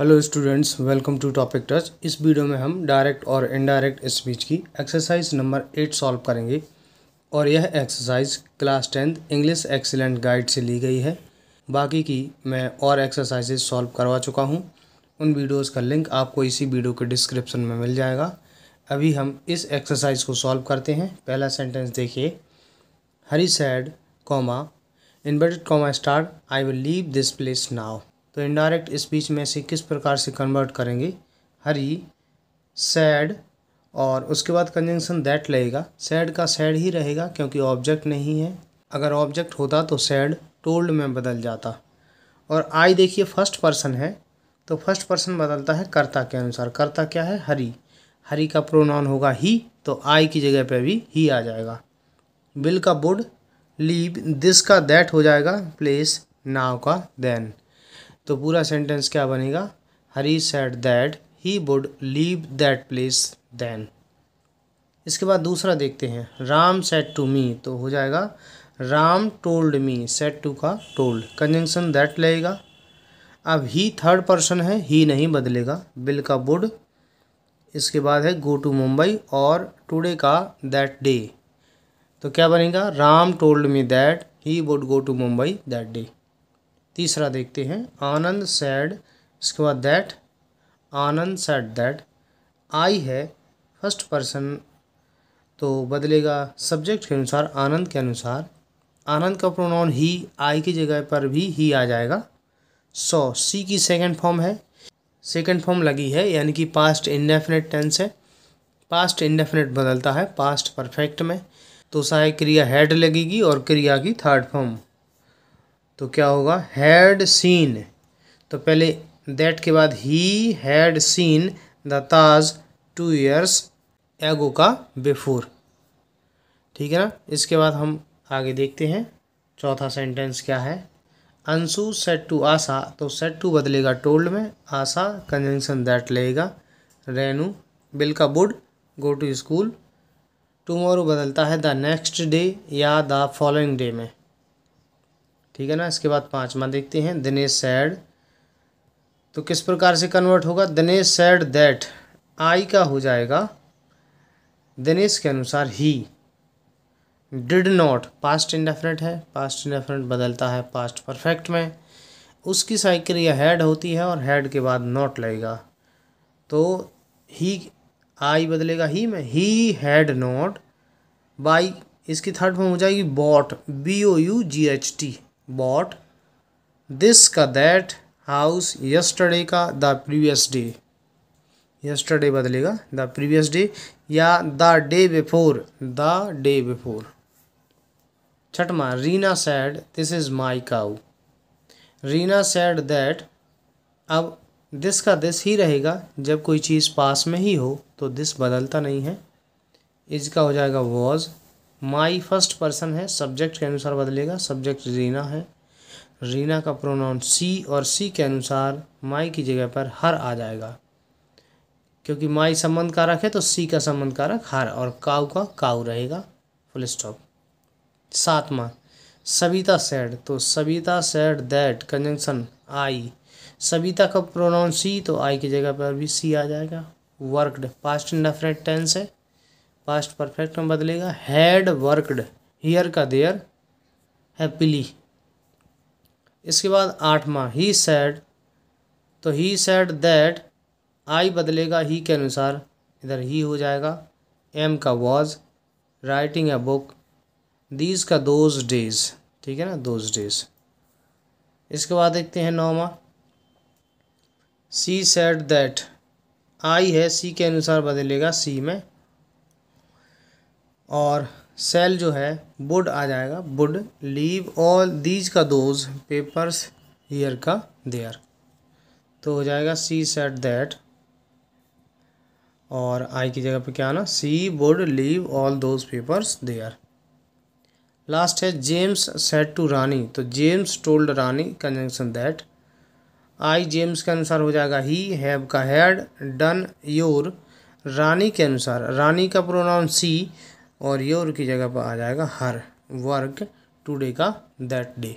hello students welcome to topic touch इस video में हम डायरेक्ट और इनडायरेक्ट स्पीच की एक्सरसाइज नंबर एट सॉल्व करेंगे और यह exercise class tenth English excellent guide से ली गई है बाकी की मैं और एक्सरसाइजेज सॉल्व करवा चुका हूँ उन वीडियोज़ का लिंक आपको इसी वीडियो के डिस्क्रिप्शन में मिल जाएगा अभी हम इस एक्सरसाइज को सॉल्व करते हैं पहला सेंटेंस देखिए Hari said comma inverted comma star I will leave this place now तो इनडायरेक्ट स्पीच में से किस प्रकार से कन्वर्ट करेंगे हरी सैड और उसके बाद कंजंक्शन दैट लगेगा सैड का सैड ही रहेगा क्योंकि ऑब्जेक्ट नहीं है अगर ऑब्जेक्ट होता तो सैड टोल्ड में बदल जाता और आई देखिए फर्स्ट पर्सन है तो फर्स्ट पर्सन बदलता है कर्ता के अनुसार कर्ता क्या है हरी हरी का प्रोनाउन होगा ही तो आई की जगह पे भी ही आ जाएगा बिल का बुड लीव दिस का दैट हो जाएगा प्लेस नाव का देन तो पूरा सेंटेंस क्या बनेगा Hari said that he would leave that place then इसके बाद दूसरा देखते हैं राम सेट टू मी तो हो जाएगा Ram told me said to का टोल्ड कंजंक्शन दैट लगेगा अब ही थर्ड पर्सन है ही नहीं बदलेगा बिल का वुड इसके बाद है गो टू मुंबई और टुडे का दैट डे तो क्या बनेगा Ram told me that he would go to Mumbai that day तीसरा देखते हैं आनंद सैड इसके बाद that Anand said that I है फर्स्ट पर्सन तो बदलेगा सब्जेक्ट के अनुसार आनंद के अनुसार आनंद का प्रोनाउन ही आई की जगह पर भी ही आ जाएगा सो सी की सेकंड फॉर्म है सेकंड फॉर्म लगी है यानी कि पास्ट इंडेफिनेट टेंस है पास्ट इंडेफिनेट बदलता है पास्ट परफेक्ट में तो सहायक क्रिया हेड लगेगी और क्रिया की थर्ड फॉर्म तो क्या होगा हैड सीन तो पहले दैट के बाद he had seen the Taj two years ago का बिफोर ठीक है ना इसके बाद हम आगे देखते हैं चौथा सेंटेंस क्या है अंशु सेट टू आशा तो सेट टू बदलेगा टोल्ड में आशा कंजंक्शन दैट लेगा रेनू बिल का would go to school tomorrow बदलता है द नेक्स्ट डे या द फॉलोइंग डे में ठीक है ना इसके बाद पाँचवा देखते हैं दिनेश सैड तो किस प्रकार से कन्वर्ट होगा दिनेश सैड दैट आई का हो जाएगा दिनेश के अनुसार he did not past indefinite है पास्ट इंडेफिनेट बदलता है पास्ट परफेक्ट में उसकी साइकिल यह हैड होती है और हैड के बाद नॉट लगेगा तो ही आई बदलेगा ही में ही हैड नॉट बाई इसकी थर्ड फॉर्म हो जाएगी bought B O U G H T bought this का दैट हाउस यस्टरडे का द प्रीवियस डे यस्टरडे बदलेगा द प्रीवियस डे या the day before the day before छठवा Reena said this is my cow Reena said that अब this का this ही रहेगा जब कोई चीज़ पास में ही हो तो दिस बदलता नहीं है इसका हो जाएगा वॉज माई फर्स्ट पर्सन है सब्जेक्ट के अनुसार बदलेगा सब्जेक्ट रीना है रीना का प्रोनाउन सी और सी के अनुसार माई की जगह पर हर आ जाएगा क्योंकि माई संबंध कारक है तो सी का संबंध कारक हर और काउ का काउ रहेगा फुल स्टॉप सातवा सविता सेड तो Savita said that conjunction I Savita का प्रोनाउन सी तो आई की जगह पर भी सी आ जाएगा वर्कड पास्ट इंडेफिनेट टेंस है पास्ट परफेक्ट में बदलेगा हैड वर्कड हियर का देयर हैप्पीली इसके बाद आठवा ही सैड तो ही सैड दैट आई बदलेगा ही के अनुसार इधर ही हो जाएगा एम का was writing a book these का दोज डेज ठीक है ना दोज डेज इसके बाद देखते हैं नौवा सी सैड दैट आई है सी के अनुसार बदलेगा सी में और सेल जो है वुड आ जाएगा वुड लीव ऑल दीज का दोज पेपर्स हीयर का देयर तो हो जाएगा सी सेट दैट और आई की जगह पे क्या आना she would leave all those papers there last है जेम्स सेट टू रानी तो James told Rani conjunction that I James के अनुसार हो जाएगा ही हैव का हैड डन योर रानी के अनुसार रानी का प्रोनाउन सी और योर की जगह पर आ जाएगा हर वर्क टुडे का दैट डे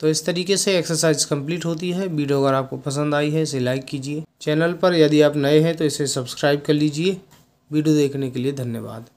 तो इस तरीके से एक्सरसाइज कंप्लीट होती है वीडियो अगर आपको पसंद आई है इसे लाइक कीजिए चैनल पर यदि आप नए हैं तो इसे सब्सक्राइब कर लीजिए वीडियो देखने के लिए धन्यवाद